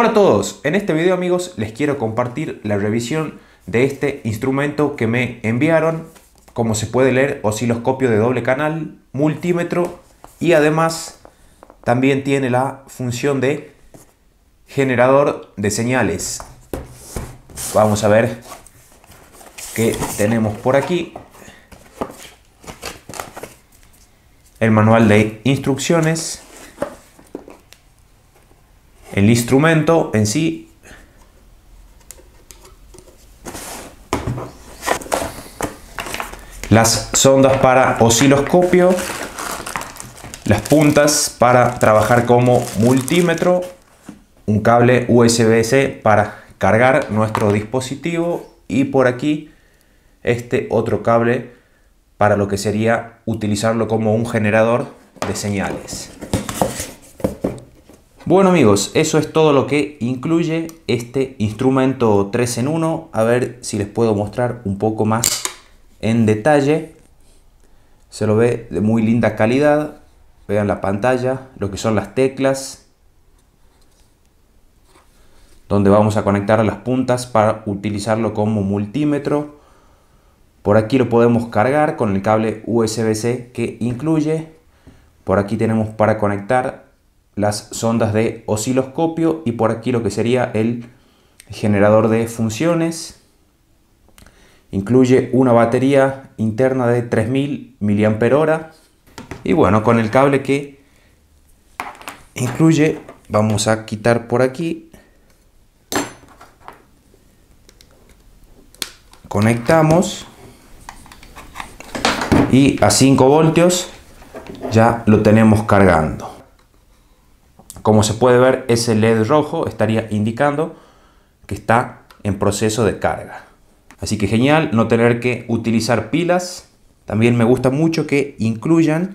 Hola a todos, en este video amigos les quiero compartir la revisión de este instrumento que me enviaron, como se puede leer, osciloscopio de doble canal, multímetro y además también tiene la función de generador de señales. Vamos a ver qué tenemos por aquí. El manual de instrucciones el instrumento en sí las sondas para osciloscopio, las puntas para trabajar como multímetro, un cable USB-C para cargar nuestro dispositivo y por aquí este otro cable para lo que sería utilizarlo como un generador de señales. Bueno amigos, eso es todo lo que incluye este instrumento 3 en 1. A ver si les puedo mostrar un poco más en detalle. Se lo ve de muy linda calidad. Vean la pantalla, lo que son las teclas. Donde vamos a conectar las puntas para utilizarlo como multímetro. Por aquí lo podemos cargar con el cable USB-C que incluye. Por aquí tenemos para conectar las sondas de osciloscopio y por aquí lo que sería el generador de funciones. Incluye una batería interna de 3000 mAh y bueno, con el cable que incluye, vamos a quitar por aquí. Conectamos y a 5 voltios ya lo tenemos cargando. Como se puede ver, ese LED rojo estaría indicando que está en proceso de carga. Así que genial no tener que utilizar pilas. También me gusta mucho que incluyan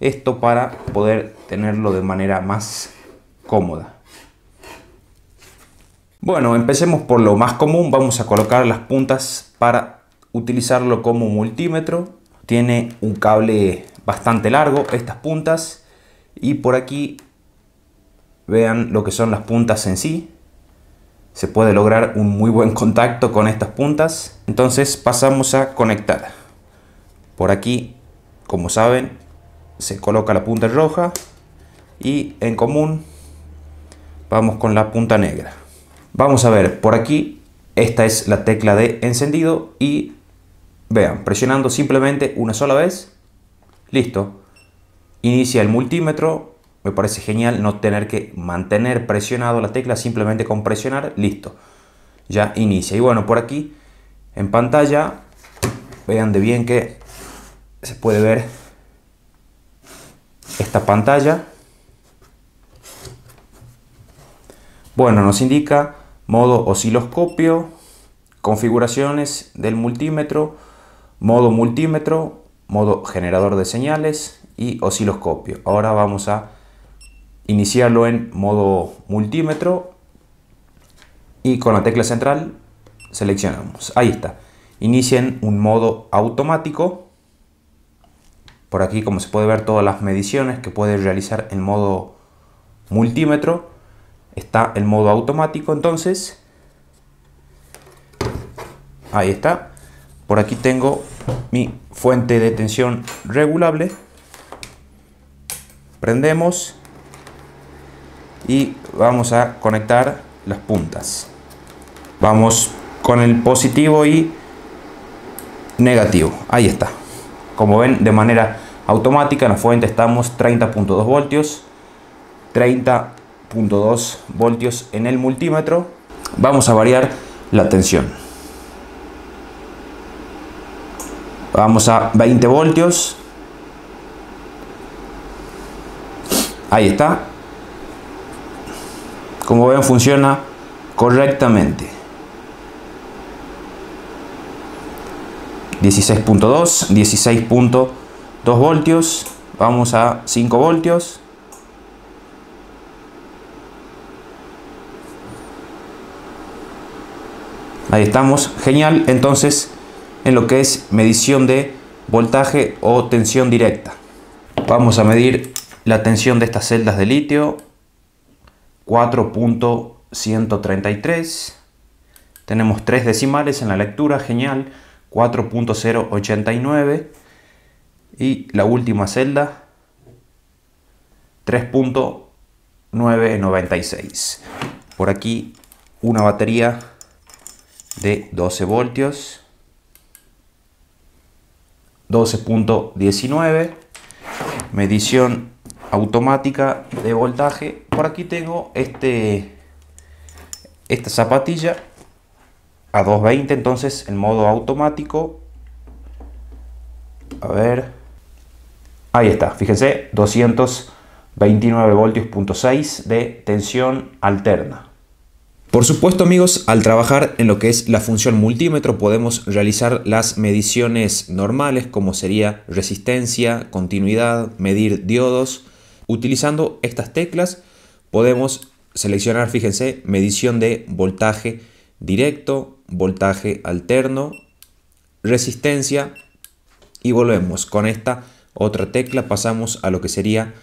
esto para poder tenerlo de manera más cómoda. Bueno, empecemos por lo más común. Vamos a colocar las puntas para utilizarlo como multímetro. Tiene un cable bastante largo estas puntas y por aquí Vean lo que son las puntas en sí. Se puede lograr un muy buen contacto con estas puntas. Entonces pasamos a conectar. Por aquí, como saben, se coloca la punta roja y en común vamos con la punta negra. Vamos a ver, por aquí esta es la tecla de encendido y vean, presionando simplemente una sola vez, listo. Inicia el multímetro me parece genial no tener que mantener presionado la tecla, simplemente con presionar, listo. Ya inicia. Y bueno, por aquí en pantalla, vean de bien que se puede ver esta pantalla. Bueno, nos indica modo osciloscopio, configuraciones del multímetro, modo multímetro, modo generador de señales y osciloscopio. Ahora vamos a iniciarlo en modo multímetro y con la tecla central seleccionamos. Ahí está. en un modo automático. Por aquí, como se puede ver, todas las mediciones que puede realizar en modo multímetro. Está el modo automático, entonces. Ahí está. Por aquí tengo mi fuente de tensión regulable. Prendemos y vamos a conectar las puntas. Vamos con el positivo y negativo. Ahí está. Como ven, de manera automática en la fuente estamos 30.2 voltios, 30.2 voltios en el multímetro. Vamos a variar la tensión. Vamos a 20 voltios. Ahí está, como ven funciona correctamente. 16.2, 16.2 voltios. Vamos a 5 voltios. Ahí estamos, genial. Entonces, en lo que es medición de voltaje o tensión directa. Vamos a medir la tensión de estas celdas de litio 4.133. Tenemos tres decimales en la lectura, genial. 4.089. Y la última celda, 3.996. Por aquí una batería de 12 voltios. 12.19, medición automática de voltaje por aquí tengo este, esta zapatilla a 220, entonces en modo automático. A ver. Ahí está, fíjense, 229 voltios, de tensión alterna. Por supuesto amigos, al trabajar en lo que es la función multímetro podemos realizar las mediciones normales como sería resistencia, continuidad, medir diodos, utilizando estas teclas podemos seleccionar, fíjense, medición de voltaje directo, voltaje alterno, resistencia y volvemos. Con esta otra tecla pasamos a lo que sería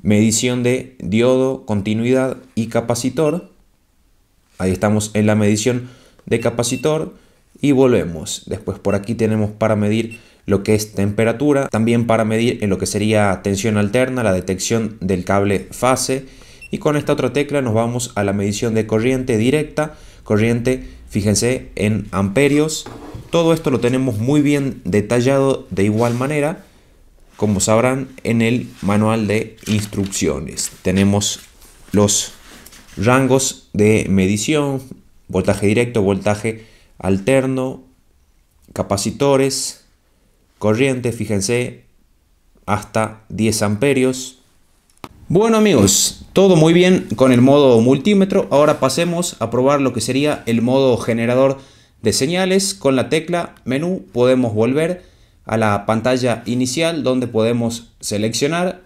medición de diodo, continuidad y capacitor. Ahí estamos en la medición de capacitor y volvemos. Después por aquí tenemos para medir lo que es temperatura, también para medir en lo que sería tensión alterna, la detección del cable fase, y con esta otra tecla nos vamos a la medición de corriente directa, corriente, fíjense, en amperios. Todo esto lo tenemos muy bien detallado de igual manera, como sabrán, en el manual de instrucciones. Tenemos los rangos de medición, voltaje directo, voltaje alterno, capacitores, corriente, fíjense, hasta 10 amperios. Bueno amigos, todo muy bien con el modo multímetro. Ahora pasemos a probar lo que sería el modo generador de señales. Con la tecla menú podemos volver a la pantalla inicial donde podemos seleccionar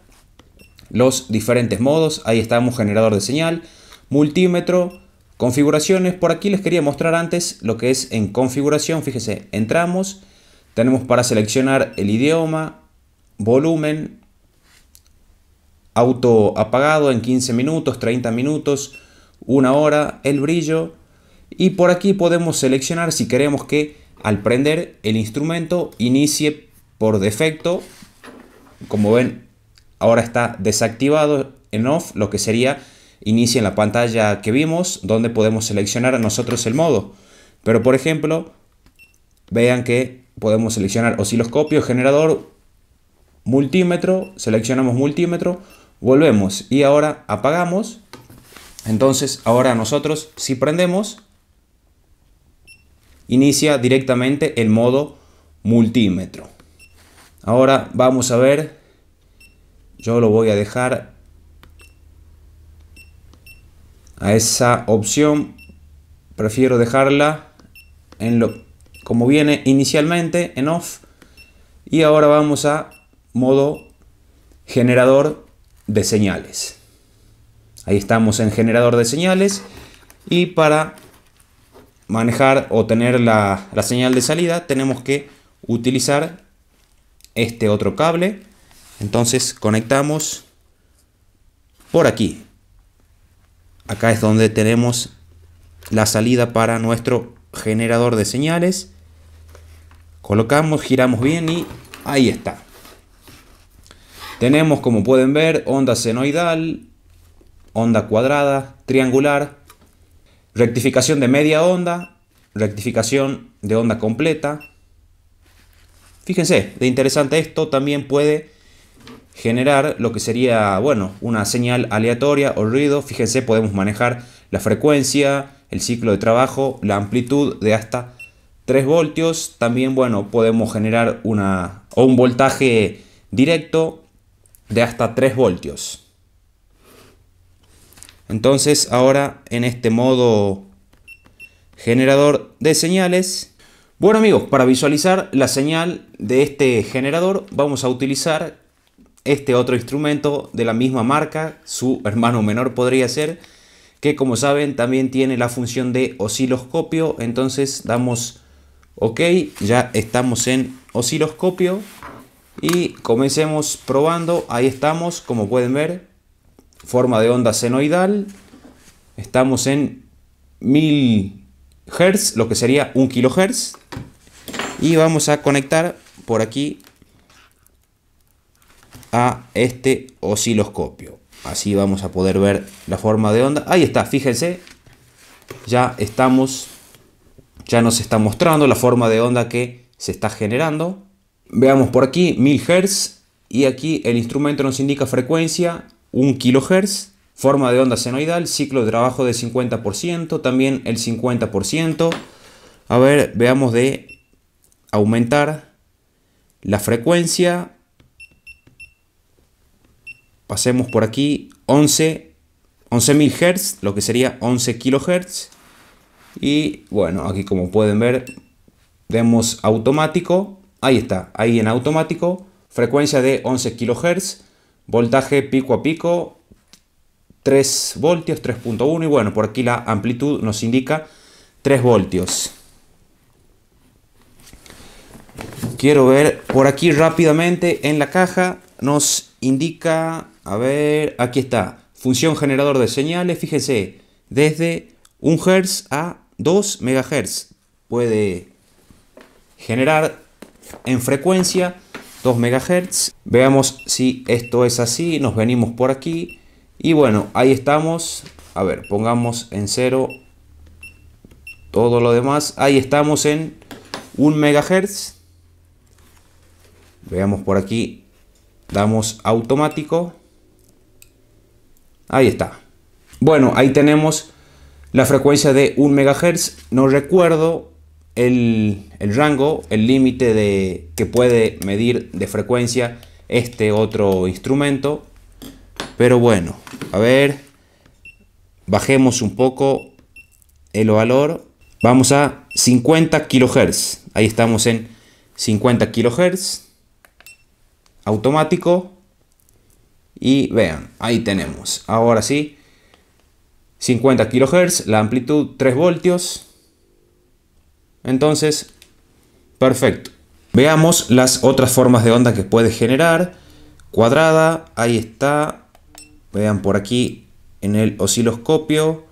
los diferentes modos. Ahí estamos generador de señal, multímetro, configuraciones. Por aquí les quería mostrar antes lo que es en configuración. Fíjese, entramos, tenemos para seleccionar el idioma, volumen, auto apagado en 15 minutos, 30 minutos, una hora, el brillo. Y por aquí podemos seleccionar si queremos que al prender el instrumento inicie por defecto. Como ven, ahora está desactivado en off, lo que sería inicia en la pantalla que vimos, donde podemos seleccionar a nosotros el modo. Pero por ejemplo, vean que podemos seleccionar osciloscopio, generador, multímetro, seleccionamos multímetro, volvemos y ahora apagamos. Entonces ahora nosotros si prendemos, inicia directamente el modo multímetro. Ahora vamos a ver, yo lo voy a dejar a esa opción, prefiero dejarla en lo, como viene inicialmente en off y ahora vamos a modo generador de señales. Ahí estamos en generador de señales y para manejar o tener la, la señal de salida tenemos que utilizar este otro cable. Entonces conectamos por aquí. Acá es donde tenemos la salida para nuestro generador de señales. Colocamos, giramos bien y ahí está. Tenemos, como pueden ver, onda senoidal, onda cuadrada, triangular, rectificación de media onda, rectificación de onda completa. Fíjense, de interesante esto también puede generar lo que sería, bueno, una señal aleatoria o ruido. Fíjense, podemos manejar la frecuencia, el ciclo de trabajo, la amplitud de hasta 3 voltios. También, bueno, podemos generar una, o un voltaje directo de hasta 3 voltios. Entonces ahora en este modo generador de señales. Bueno amigos, para visualizar la señal de este generador vamos a utilizar este otro instrumento de la misma marca, su hermano menor podría ser, que como saben también tiene la función de osciloscopio, entonces damos OK, ya estamos en osciloscopio. Y comencemos probando. Ahí estamos, como pueden ver. Forma de onda senoidal. Estamos en 1000 Hz, lo que sería 1 kilohertz, Y vamos a conectar por aquí a este osciloscopio. Así vamos a poder ver la forma de onda. Ahí está, fíjense. Ya estamos, ya nos está mostrando la forma de onda que se está generando. Veamos por aquí 1000 Hz y aquí el instrumento nos indica frecuencia 1 kHz, forma de onda senoidal, ciclo de trabajo de 50%, también el 50%. A ver, veamos de aumentar la frecuencia. Pasemos por aquí 11 11.000 Hz, lo que sería 11 kHz. Y bueno, aquí como pueden ver, vemos automático Ahí está, ahí en automático, frecuencia de 11 kHz, voltaje pico a pico, 3 voltios, 3.1 y bueno, por aquí la amplitud nos indica 3 voltios. Quiero ver por aquí rápidamente en la caja nos indica, a ver, aquí está, función generador de señales, fíjense, desde 1 Hz a 2 MHz puede generar en frecuencia, 2 MHz. Veamos si esto es así, nos venimos por aquí y bueno, ahí estamos. A ver, pongamos en cero todo lo demás. Ahí estamos en 1 MHz. Veamos por aquí, damos automático. Ahí está. Bueno, ahí tenemos la frecuencia de 1 MHz. No recuerdo el, rango, el límite de que puede medir de frecuencia este otro instrumento. Pero bueno, a ver, bajemos un poco el valor. Vamos a 50 kilohertz Ahí estamos en 50 kHz. Automático. Y vean, ahí tenemos. Ahora sí, 50 kilohertz la amplitud 3 voltios. Entonces, perfecto. Veamos las otras formas de onda que puede generar. Cuadrada, ahí está. Vean por aquí en el osciloscopio.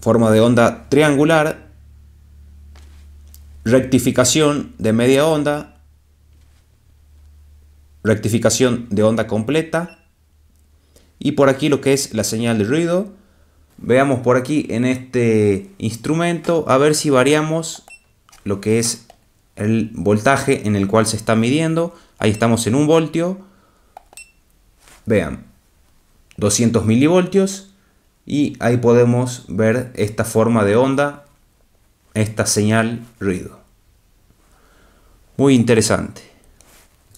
Forma de onda triangular. Rectificación de media onda. Rectificación de onda completa. Y por aquí lo que es la señal de ruido Veamos por aquí en este instrumento a ver si variamos lo que es el voltaje en el cual se está midiendo. Ahí estamos en un voltio. Vean, 200 milivoltios. Y ahí podemos ver esta forma de onda, esta señal ruido. Muy interesante.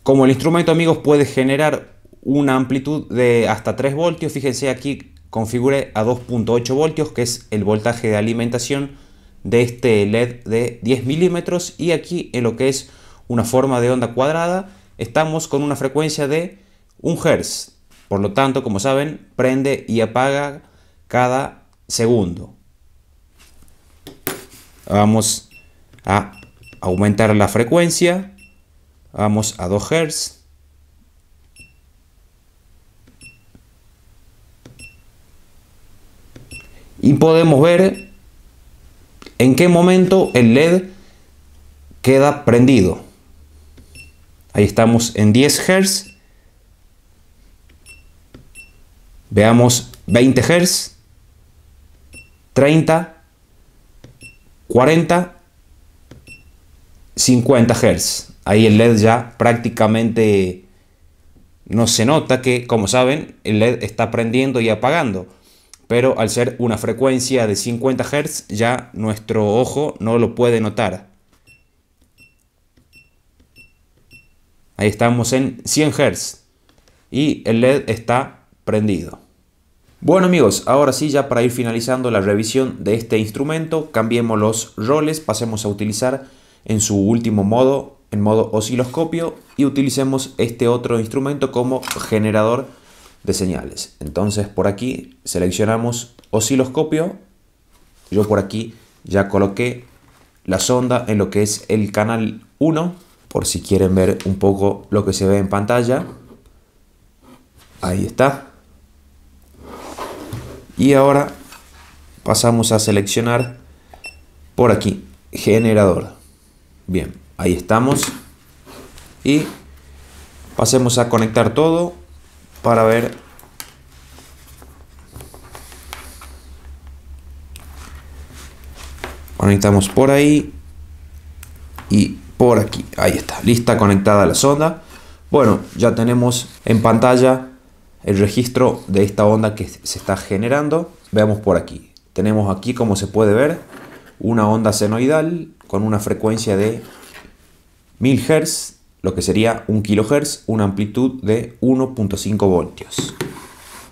Como el instrumento, amigos, puede generar una amplitud de hasta 3 voltios. Fíjense aquí configure a 2.8 voltios, que es el voltaje de alimentación de este LED de 10 milímetros. Y aquí en lo que es una forma de onda cuadrada, estamos con una frecuencia de 1 hertz Por lo tanto, como saben, prende y apaga cada segundo. Vamos a aumentar la frecuencia. Vamos a 2 Hz. y podemos ver en qué momento el LED queda prendido. Ahí estamos en 10 Hz. Veamos 20 Hz, 30, 40, 50 Hz. Ahí el LED ya prácticamente no se nota que, como saben, el LED está prendiendo y apagando pero al ser una frecuencia de 50 Hz ya nuestro ojo no lo puede notar. Ahí estamos en 100 Hz y el LED está prendido. Bueno amigos, ahora sí ya para ir finalizando la revisión de este instrumento, cambiemos los roles, pasemos a utilizar en su último modo, en modo osciloscopio y utilicemos este otro instrumento como generador de señales. Entonces por aquí seleccionamos osciloscopio. Yo por aquí ya coloqué la sonda en lo que es el canal 1, por si quieren ver un poco lo que se ve en pantalla. Ahí está. Y ahora pasamos a seleccionar por aquí, generador. Bien, ahí estamos. Y pasemos a conectar todo para ver estamos por ahí y por aquí ahí está lista conectada la sonda bueno ya tenemos en pantalla el registro de esta onda que se está generando veamos por aquí tenemos aquí como se puede ver una onda senoidal con una frecuencia de 1000 Hz lo que sería 1 kHz, una amplitud de 1.5 voltios.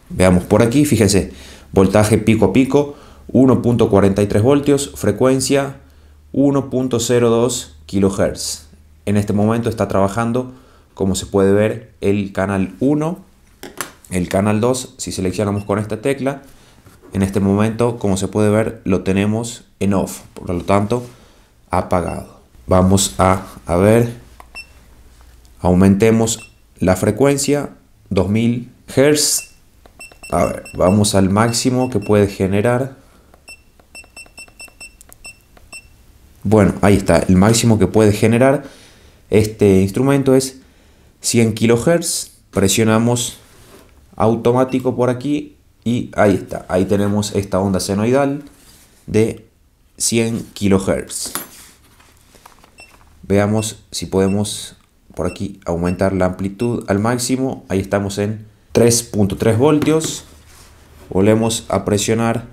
Veamos por aquí, fíjense, voltaje pico a pico 1.43 voltios, frecuencia 1.02 kHz. En este momento está trabajando, como se puede ver, el canal 1, el canal 2, si seleccionamos con esta tecla, en este momento, como se puede ver, lo tenemos en off, por lo tanto, apagado. Vamos a, a ver Aumentemos la frecuencia, 2000 Hz. A ver, vamos al máximo que puede generar. Bueno, ahí está, el máximo que puede generar este instrumento es 100 kHz. Presionamos automático por aquí y ahí está, ahí tenemos esta onda senoidal de 100 kHz. Veamos si podemos por aquí aumentar la amplitud al máximo. Ahí estamos en 3.3 voltios. Volvemos a presionar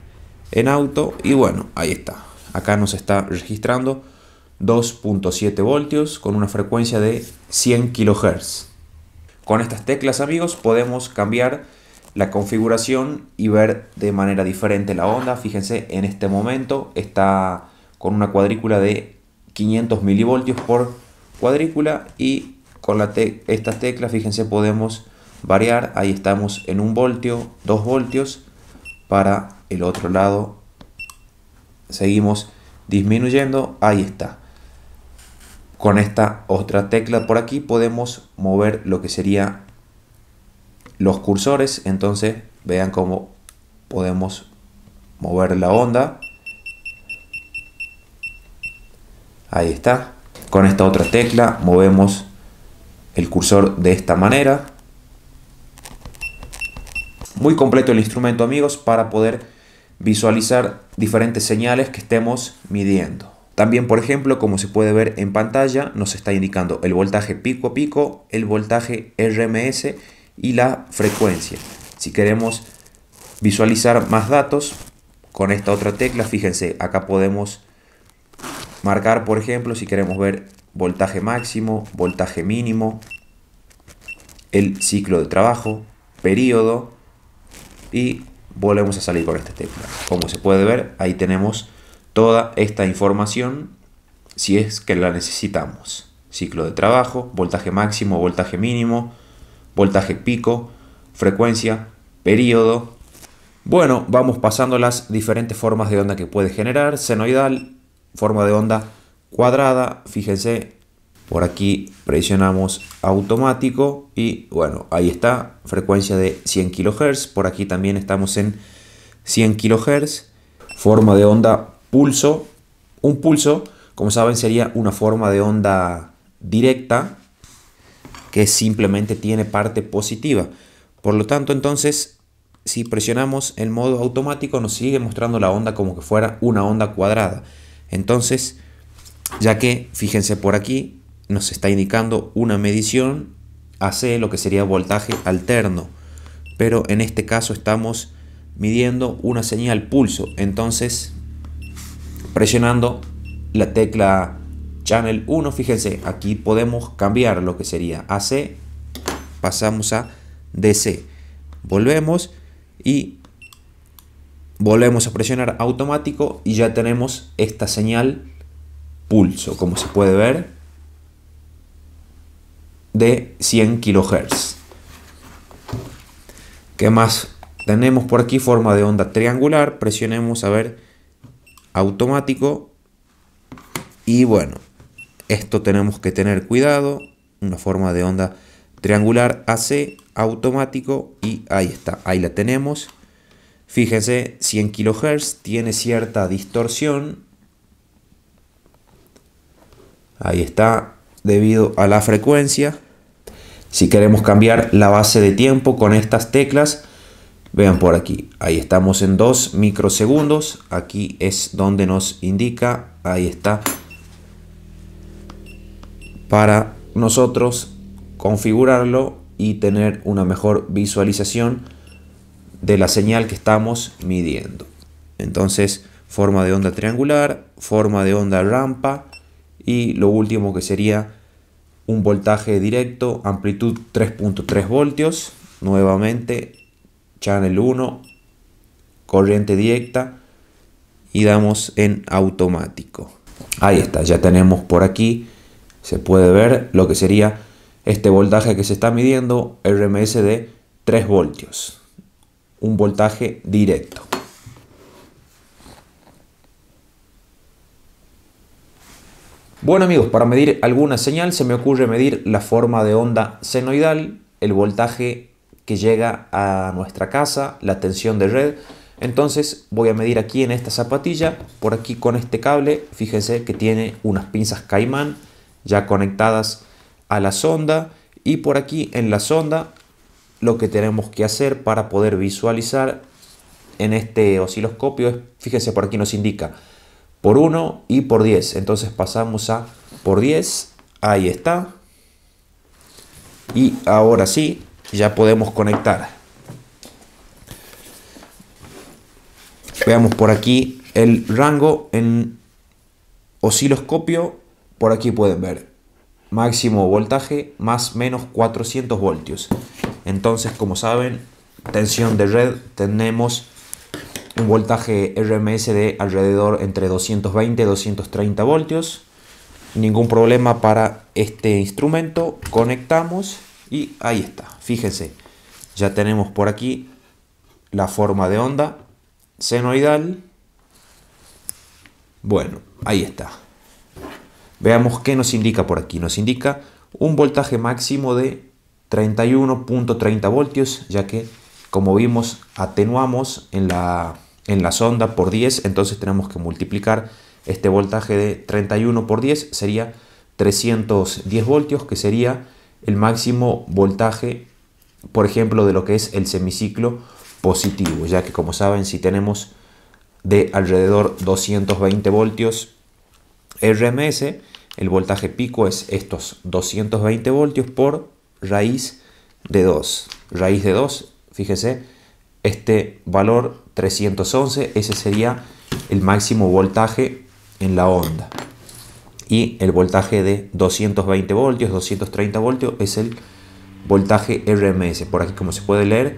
en auto y bueno, ahí está. Acá nos está registrando 2.7 voltios con una frecuencia de 100 kHz. Con estas teclas amigos podemos cambiar la configuración y ver de manera diferente la onda. Fíjense, en este momento está con una cuadrícula de 500 milivoltios por cuadrícula y con la teclas esta fíjense, podemos variar. Ahí estamos en un voltio, 2 voltios. Para el otro lado, seguimos disminuyendo. Ahí está. Con esta otra tecla por aquí podemos mover lo que sería los cursores. Entonces, vean cómo podemos mover la onda. Ahí está. Con esta otra tecla movemos el cursor de esta manera. Muy completo el instrumento amigos para poder visualizar diferentes señales que estemos midiendo. También, por ejemplo, como se puede ver en pantalla, nos está indicando el voltaje pico a pico, el voltaje RMS y la frecuencia. Si queremos visualizar más datos, con esta otra tecla, fíjense, acá podemos marcar, por ejemplo, si queremos ver voltaje máximo, voltaje mínimo, el ciclo de trabajo, periodo y volvemos a salir con esta tecla. Como se puede ver, ahí tenemos toda esta información si es que la necesitamos. Ciclo de trabajo, voltaje máximo, voltaje mínimo, voltaje pico, frecuencia, periodo. Bueno, vamos pasando las diferentes formas de onda que puede generar. Senoidal, forma de onda cuadrada, fíjense, por aquí presionamos automático y bueno, ahí está, frecuencia de 100 kHz, por aquí también estamos en 100 kHz, forma de onda pulso, un pulso, como saben sería una forma de onda directa que simplemente tiene parte positiva. Por lo tanto, entonces, si presionamos el modo automático nos sigue mostrando la onda como que fuera una onda cuadrada. Entonces, ya que, fíjense por aquí, nos está indicando una medición AC, lo que sería voltaje alterno, pero en este caso estamos midiendo una señal pulso, entonces presionando la tecla channel 1, fíjense, aquí podemos cambiar lo que sería AC, pasamos a DC, volvemos y volvemos a presionar automático y ya tenemos esta señal pulso, como se puede ver, de 100 kHz. ¿Qué más tenemos por aquí? Forma de onda triangular. Presionemos a ver automático. Y bueno, esto tenemos que tener cuidado. Una forma de onda triangular AC automático y ahí está, ahí la tenemos. Fíjense, 100 kHz tiene cierta distorsión Ahí está, debido a la frecuencia. Si queremos cambiar la base de tiempo con estas teclas, vean por aquí. Ahí estamos en 2 microsegundos. Aquí es donde nos indica. Ahí está. Para nosotros configurarlo y tener una mejor visualización de la señal que estamos midiendo. Entonces, forma de onda triangular, forma de onda rampa y lo último que sería un voltaje directo, amplitud 3.3 voltios, nuevamente channel 1, corriente directa y damos en automático. Ahí está, ya tenemos por aquí, se puede ver lo que sería este voltaje que se está midiendo, RMS de 3 voltios, un voltaje directo. Bueno amigos, para medir alguna señal se me ocurre medir la forma de onda senoidal, el voltaje que llega a nuestra casa, la tensión de red. Entonces voy a medir aquí en esta zapatilla, por aquí con este cable, fíjense que tiene unas pinzas caimán ya conectadas a la sonda y por aquí en la sonda lo que tenemos que hacer para poder visualizar en este osciloscopio es, fíjense por aquí nos indica por 1 y por 10. Entonces pasamos a por 10. Ahí está. Y ahora sí, ya podemos conectar. Veamos por aquí el rango en osciloscopio. Por aquí pueden ver máximo voltaje más menos 400 voltios. Entonces, como saben, tensión de red tenemos un voltaje RMS de alrededor entre 220 y 230 voltios. Ningún problema para este instrumento. Conectamos y ahí está. Fíjense, ya tenemos por aquí la forma de onda senoidal. Bueno, ahí está. Veamos qué nos indica por aquí. Nos indica un voltaje máximo de 31.30 voltios, ya que como vimos atenuamos en la en la sonda por 10, entonces tenemos que multiplicar este voltaje de 31 por 10, sería 310 voltios, que sería el máximo voltaje, por ejemplo, de lo que es el semiciclo positivo, ya que como saben, si tenemos de alrededor 220 voltios RMS, el voltaje pico es estos 220 voltios por raíz de 2. Raíz de 2, fíjese, este valor 311, ese sería el máximo voltaje en la onda. Y el voltaje de 220 voltios, 230 voltios es el voltaje RMS. Por aquí como se puede leer,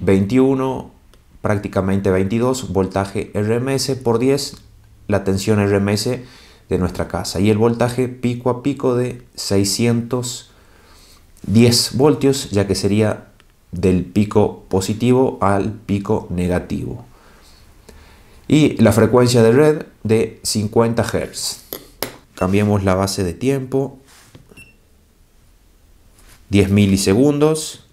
21, prácticamente 22, voltaje RMS por 10, la tensión RMS de nuestra casa. Y el voltaje pico a pico de 610 voltios, ya que sería del pico positivo al pico negativo. Y la frecuencia de red de 50 Hz. Cambiemos la base de tiempo. 10 milisegundos.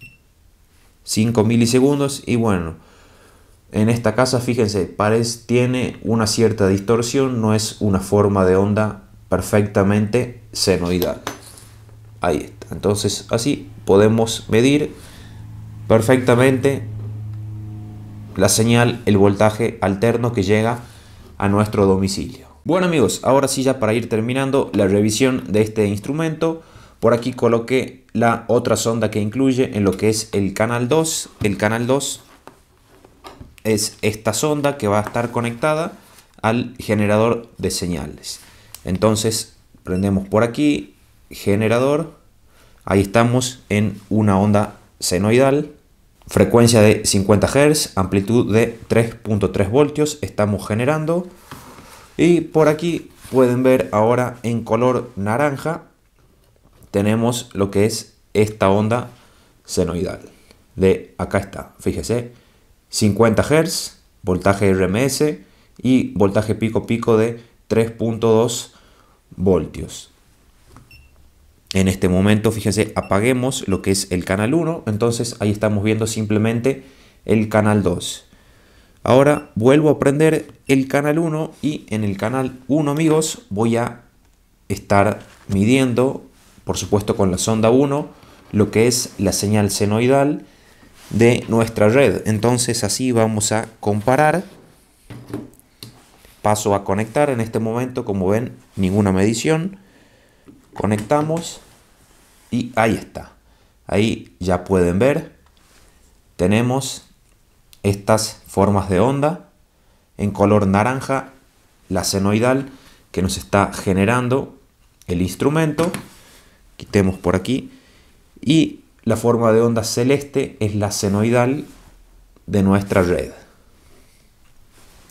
5 milisegundos. Y bueno, en esta casa, fíjense, parece tiene una cierta distorsión. No es una forma de onda perfectamente senoidal. Ahí está. Entonces así podemos medir perfectamente la señal, el voltaje alterno que llega a nuestro domicilio. Bueno amigos, ahora sí ya para ir terminando la revisión de este instrumento, por aquí coloqué la otra sonda que incluye en lo que es el canal 2. El canal 2 es esta sonda que va a estar conectada al generador de señales. Entonces prendemos por aquí, generador, ahí estamos en una onda senoidal, frecuencia de 50 Hz, amplitud de 3.3 voltios estamos generando. Y por aquí pueden ver ahora en color naranja tenemos lo que es esta onda senoidal. De acá está, fíjese, 50 Hz, voltaje RMS y voltaje pico pico de 3.2 voltios. En este momento, fíjense, apaguemos lo que es el canal 1. Entonces ahí estamos viendo simplemente el canal 2. Ahora vuelvo a prender el canal 1 y en el canal 1, amigos, voy a estar midiendo, por supuesto con la sonda 1, lo que es la señal senoidal de nuestra red. Entonces así vamos a comparar. Paso a conectar. En este momento, como ven, ninguna medición. Conectamos y ahí está. Ahí ya pueden ver, tenemos estas formas de onda en color naranja, la senoidal que nos está generando el instrumento. Quitemos por aquí. Y la forma de onda celeste es la senoidal de nuestra red.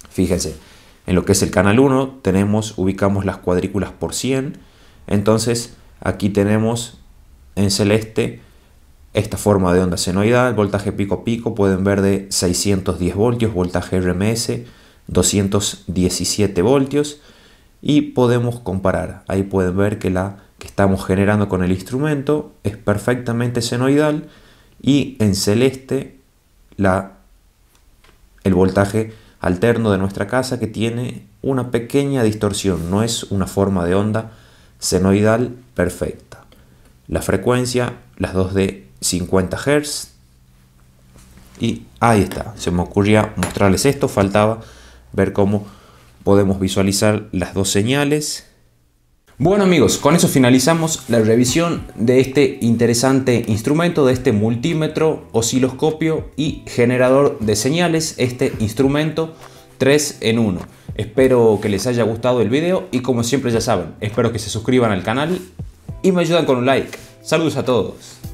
Fíjense, en lo que es el canal 1 tenemos, ubicamos las cuadrículas por 100 entonces aquí tenemos en celeste esta forma de onda senoidal, voltaje pico-pico, pueden ver de 610 voltios, voltaje RMS 217 voltios y podemos comparar. Ahí pueden ver que la que estamos generando con el instrumento es perfectamente senoidal y en celeste la, el voltaje alterno de nuestra casa que tiene una pequeña distorsión, no es una forma de onda senoidal perfecta. La frecuencia, las dos de 50 Hz. Y ahí está, se me ocurría mostrarles esto, faltaba ver cómo podemos visualizar las dos señales. Bueno amigos, con eso finalizamos la revisión de este interesante instrumento, de este multímetro, osciloscopio y generador de señales, este instrumento 3 en 1. Espero que les haya gustado el video y como siempre ya saben, espero que se suscriban al canal y me ayudan con un like. Saludos a todos.